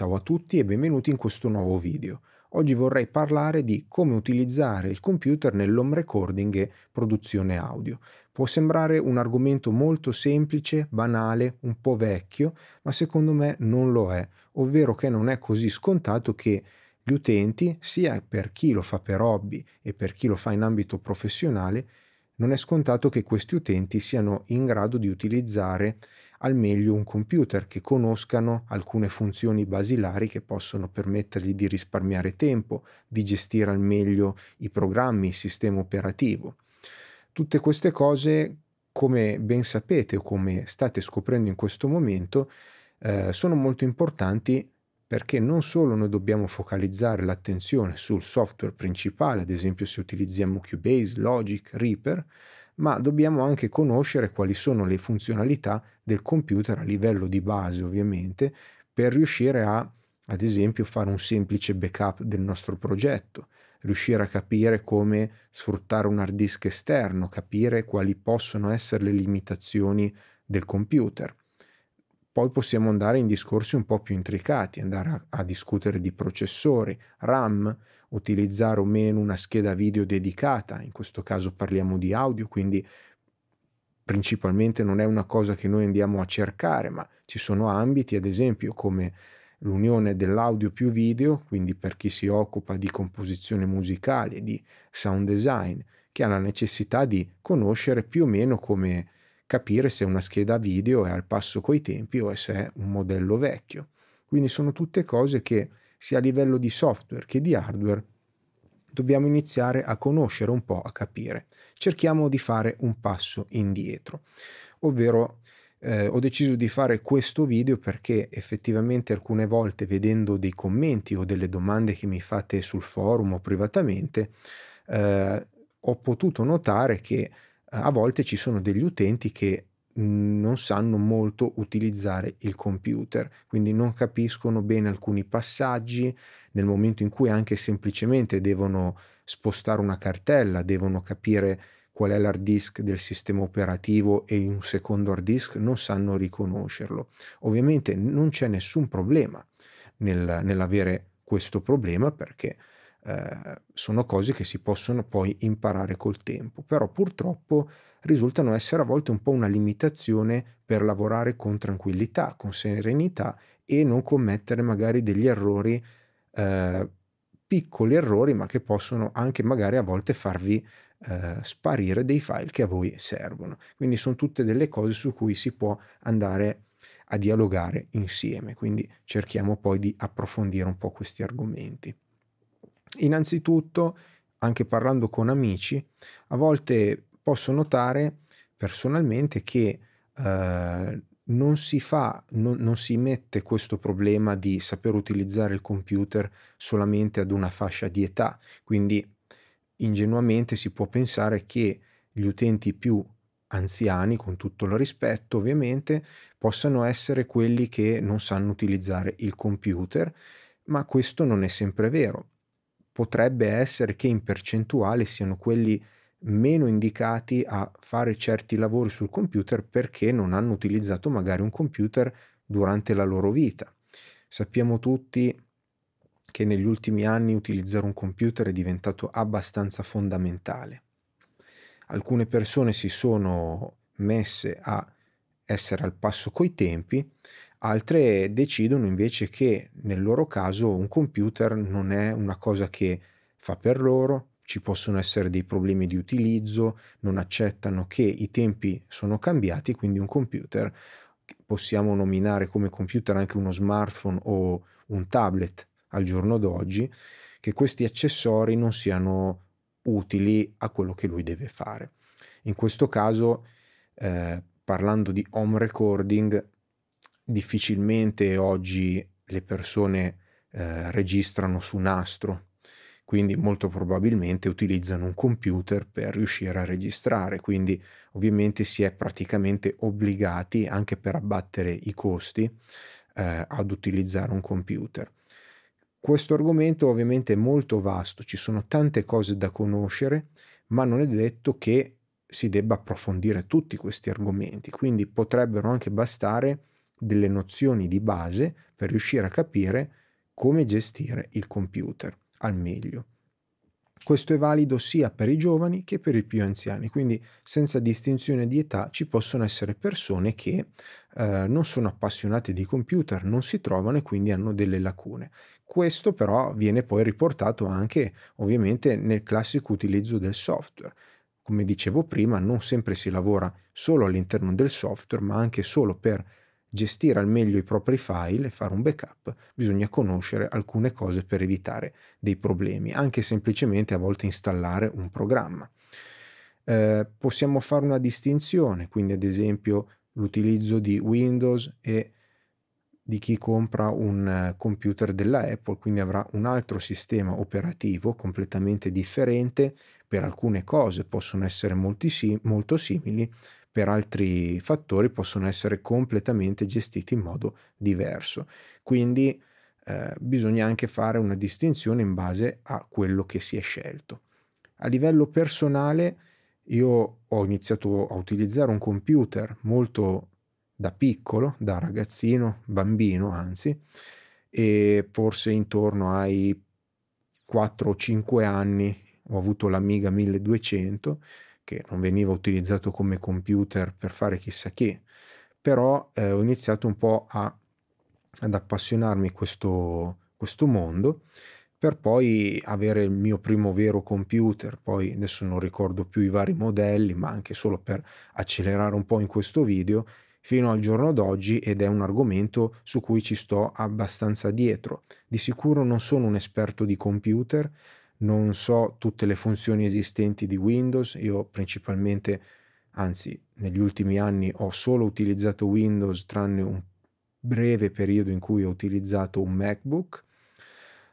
Ciao a tutti e benvenuti in questo nuovo video. Oggi vorrei parlare di come utilizzare il computer nell'home recording e produzione audio. Può sembrare un argomento molto semplice, banale, un po' vecchio, ma secondo me non lo è, ovvero che non è così scontato che gli utenti, sia per chi lo fa per hobby e per chi lo fa in ambito professionale, non è scontato che questi utenti siano in grado di utilizzare al meglio un computer, che conoscano alcune funzioni basilari che possono permettergli di risparmiare tempo, di gestire al meglio i programmi, il sistema operativo. Tutte queste cose, come ben sapete o come state scoprendo in questo momento, eh, sono molto importanti perché non solo noi dobbiamo focalizzare l'attenzione sul software principale, ad esempio se utilizziamo Cubase, Logic, Reaper, ma dobbiamo anche conoscere quali sono le funzionalità del computer a livello di base ovviamente, per riuscire a, ad esempio, fare un semplice backup del nostro progetto, riuscire a capire come sfruttare un hard disk esterno, capire quali possono essere le limitazioni del computer poi possiamo andare in discorsi un po' più intricati, andare a, a discutere di processori, RAM, utilizzare o meno una scheda video dedicata, in questo caso parliamo di audio, quindi principalmente non è una cosa che noi andiamo a cercare, ma ci sono ambiti, ad esempio, come l'unione dell'audio più video, quindi per chi si occupa di composizione musicale, di sound design, che ha la necessità di conoscere più o meno come capire se una scheda video è al passo coi tempi o se è un modello vecchio. Quindi sono tutte cose che sia a livello di software che di hardware dobbiamo iniziare a conoscere un po', a capire. Cerchiamo di fare un passo indietro, ovvero eh, ho deciso di fare questo video perché effettivamente alcune volte vedendo dei commenti o delle domande che mi fate sul forum o privatamente, eh, ho potuto notare che a volte ci sono degli utenti che non sanno molto utilizzare il computer, quindi non capiscono bene alcuni passaggi nel momento in cui anche semplicemente devono spostare una cartella, devono capire qual è l'hard disk del sistema operativo e un secondo hard disk non sanno riconoscerlo. Ovviamente non c'è nessun problema nel, nell'avere questo problema perché eh, sono cose che si possono poi imparare col tempo, però purtroppo risultano essere a volte un po' una limitazione per lavorare con tranquillità, con serenità e non commettere magari degli errori, eh, piccoli errori, ma che possono anche magari a volte farvi eh, sparire dei file che a voi servono. Quindi sono tutte delle cose su cui si può andare a dialogare insieme, quindi cerchiamo poi di approfondire un po' questi argomenti. Innanzitutto, anche parlando con amici, a volte posso notare personalmente che eh, non si fa, non, non si mette questo problema di saper utilizzare il computer solamente ad una fascia di età, quindi ingenuamente si può pensare che gli utenti più anziani, con tutto il rispetto ovviamente, possano essere quelli che non sanno utilizzare il computer, ma questo non è sempre vero potrebbe essere che in percentuale siano quelli meno indicati a fare certi lavori sul computer perché non hanno utilizzato magari un computer durante la loro vita. Sappiamo tutti che negli ultimi anni utilizzare un computer è diventato abbastanza fondamentale. Alcune persone si sono messe a essere al passo coi tempi altre decidono invece che nel loro caso un computer non è una cosa che fa per loro, ci possono essere dei problemi di utilizzo, non accettano che i tempi sono cambiati, quindi un computer possiamo nominare come computer anche uno smartphone o un tablet al giorno d'oggi, che questi accessori non siano utili a quello che lui deve fare. In questo caso, eh, parlando di home recording, difficilmente oggi le persone eh, registrano su nastro, quindi molto probabilmente utilizzano un computer per riuscire a registrare, quindi ovviamente si è praticamente obbligati anche per abbattere i costi eh, ad utilizzare un computer. Questo argomento ovviamente è molto vasto, ci sono tante cose da conoscere, ma non è detto che si debba approfondire tutti questi argomenti, quindi potrebbero anche bastare delle nozioni di base per riuscire a capire come gestire il computer al meglio. Questo è valido sia per i giovani che per i più anziani, quindi senza distinzione di età ci possono essere persone che eh, non sono appassionate di computer, non si trovano e quindi hanno delle lacune. Questo però viene poi riportato anche ovviamente nel classico utilizzo del software. Come dicevo prima, non sempre si lavora solo all'interno del software, ma anche solo per gestire al meglio i propri file e fare un backup, bisogna conoscere alcune cose per evitare dei problemi, anche semplicemente a volte installare un programma. Eh, possiamo fare una distinzione, quindi ad esempio l'utilizzo di Windows e di chi compra un eh, computer della Apple, quindi avrà un altro sistema operativo completamente differente, per alcune cose possono essere sim molto simili, per altri fattori possono essere completamente gestiti in modo diverso. Quindi eh, bisogna anche fare una distinzione in base a quello che si è scelto. A livello personale io ho iniziato a utilizzare un computer molto da piccolo, da ragazzino, bambino anzi, e forse intorno ai 4 o 5 anni ho avuto l'Amiga 1200 che non veniva utilizzato come computer per fare chissà che, però eh, ho iniziato un po' a, ad appassionarmi a questo, questo mondo per poi avere il mio primo vero computer, poi adesso non ricordo più i vari modelli, ma anche solo per accelerare un po' in questo video, fino al giorno d'oggi ed è un argomento su cui ci sto abbastanza dietro. Di sicuro non sono un esperto di computer, non so tutte le funzioni esistenti di Windows, io principalmente, anzi negli ultimi anni ho solo utilizzato Windows tranne un breve periodo in cui ho utilizzato un MacBook,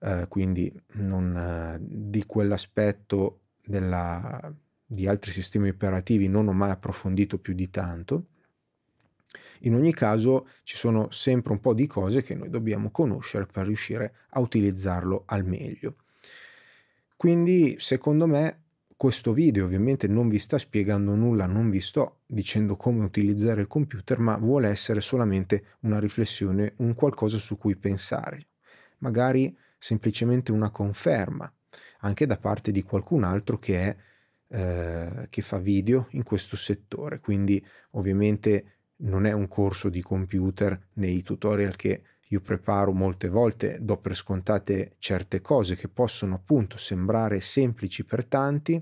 eh, quindi non, eh, di quell'aspetto della, di altri sistemi operativi non ho mai approfondito più di tanto. In ogni caso ci sono sempre un po' di cose che noi dobbiamo conoscere per riuscire a utilizzarlo al meglio. Quindi secondo me questo video ovviamente non vi sta spiegando nulla, non vi sto dicendo come utilizzare il computer, ma vuole essere solamente una riflessione, un qualcosa su cui pensare, magari semplicemente una conferma, anche da parte di qualcun altro che, è, eh, che fa video in questo settore. Quindi ovviamente non è un corso di computer nei tutorial che io preparo molte volte, do per scontate certe cose che possono appunto sembrare semplici per tanti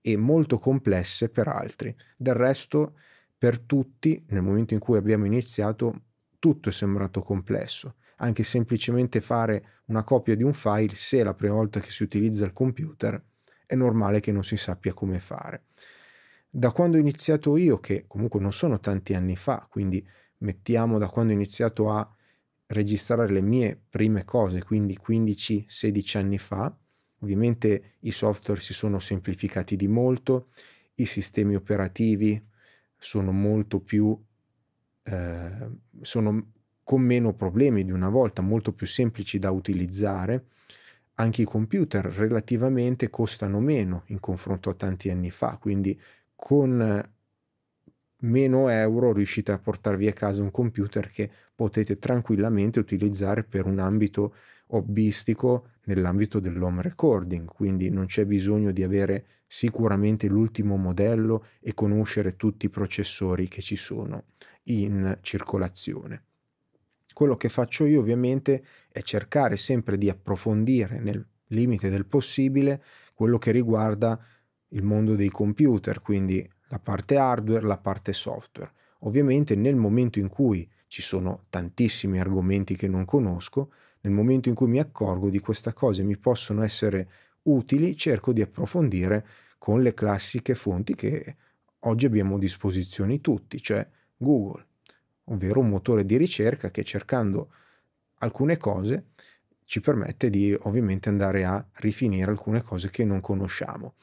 e molto complesse per altri. Del resto, per tutti, nel momento in cui abbiamo iniziato, tutto è sembrato complesso. Anche semplicemente fare una copia di un file, se è la prima volta che si utilizza il computer, è normale che non si sappia come fare. Da quando ho iniziato io, che comunque non sono tanti anni fa, quindi mettiamo da quando ho iniziato a registrare le mie prime cose, quindi 15-16 anni fa. Ovviamente i software si sono semplificati di molto, i sistemi operativi sono molto più eh, sono con meno problemi di una volta, molto più semplici da utilizzare. Anche i computer relativamente costano meno in confronto a tanti anni fa, quindi con meno euro riuscite a portarvi a casa un computer che potete tranquillamente utilizzare per un ambito hobbistico nell'ambito dell'home recording, quindi non c'è bisogno di avere sicuramente l'ultimo modello e conoscere tutti i processori che ci sono in circolazione. Quello che faccio io ovviamente è cercare sempre di approfondire nel limite del possibile quello che riguarda il mondo dei computer, quindi la parte hardware, la parte software. Ovviamente nel momento in cui ci sono tantissimi argomenti che non conosco, nel momento in cui mi accorgo di questa cosa e mi possono essere utili, cerco di approfondire con le classiche fonti che oggi abbiamo a disposizione tutti, cioè Google, ovvero un motore di ricerca che cercando alcune cose ci permette di ovviamente andare a rifinire alcune cose che non conosciamo.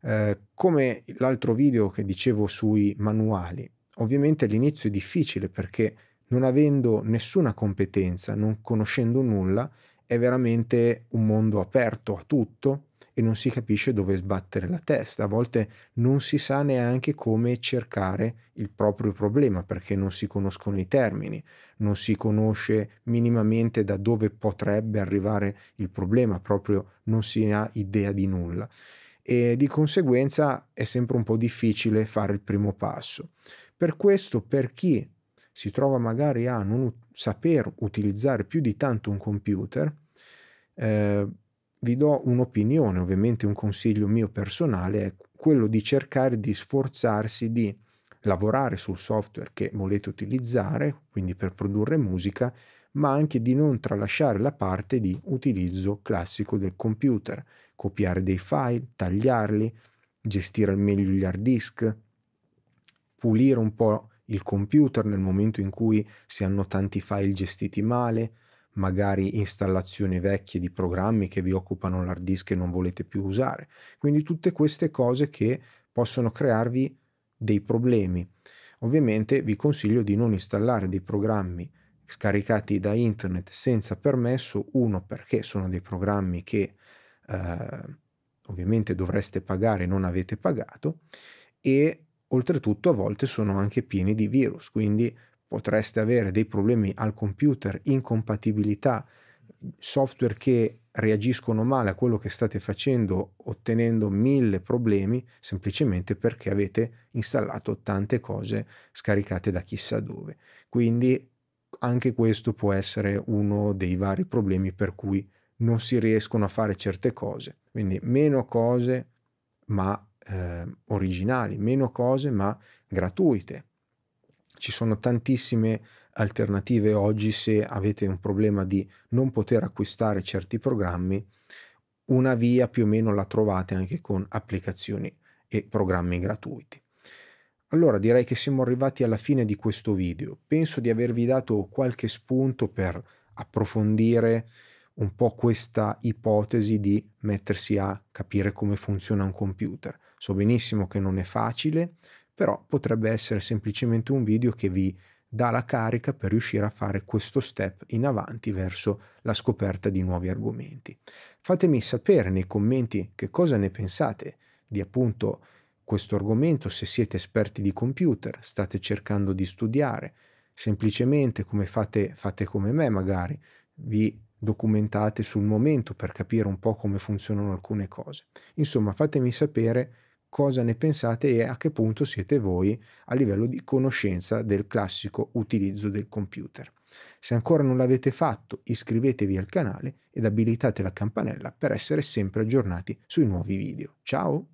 Eh, come l'altro video che dicevo sui manuali, ovviamente l'inizio è difficile perché non avendo nessuna competenza, non conoscendo nulla, è veramente un mondo aperto a tutto e non si capisce dove sbattere la testa. A volte non si sa neanche come cercare il proprio problema perché non si conoscono i termini, non si conosce minimamente da dove potrebbe arrivare il problema, proprio non si ha idea di nulla e di conseguenza è sempre un po' difficile fare il primo passo. Per questo, per chi si trova magari a non saper utilizzare più di tanto un computer, eh, vi do un'opinione, ovviamente un consiglio mio personale, è quello di cercare di sforzarsi di lavorare sul software che volete utilizzare, quindi per produrre musica, ma anche di non tralasciare la parte di utilizzo classico del computer, copiare dei file, tagliarli, gestire al meglio gli hard disk, pulire un po' il computer nel momento in cui si hanno tanti file gestiti male, magari installazioni vecchie di programmi che vi occupano l'hard disk e non volete più usare. Quindi tutte queste cose che possono crearvi dei problemi. Ovviamente vi consiglio di non installare dei programmi scaricati da internet senza permesso, uno perché sono dei programmi che eh, ovviamente dovreste pagare e non avete pagato e oltretutto a volte sono anche pieni di virus, quindi potreste avere dei problemi al computer, incompatibilità software che reagiscono male a quello che state facendo ottenendo mille problemi semplicemente perché avete installato tante cose scaricate da chissà dove. Quindi anche questo può essere uno dei vari problemi per cui non si riescono a fare certe cose. Quindi meno cose ma eh, originali, meno cose ma gratuite. Ci sono tantissime alternative oggi se avete un problema di non poter acquistare certi programmi, una via più o meno la trovate anche con applicazioni e programmi gratuiti. Allora direi che siamo arrivati alla fine di questo video. Penso di avervi dato qualche spunto per approfondire un po' questa ipotesi di mettersi a capire come funziona un computer. So benissimo che non è facile, però potrebbe essere semplicemente un video che vi dà la carica per riuscire a fare questo step in avanti verso la scoperta di nuovi argomenti. Fatemi sapere nei commenti che cosa ne pensate di appunto questo argomento, se siete esperti di computer, state cercando di studiare, semplicemente come fate, fate come me magari, vi documentate sul momento per capire un po' come funzionano alcune cose. Insomma, fatemi sapere cosa ne pensate e a che punto siete voi a livello di conoscenza del classico utilizzo del computer. Se ancora non l'avete fatto, iscrivetevi al canale ed abilitate la campanella per essere sempre aggiornati sui nuovi video. Ciao!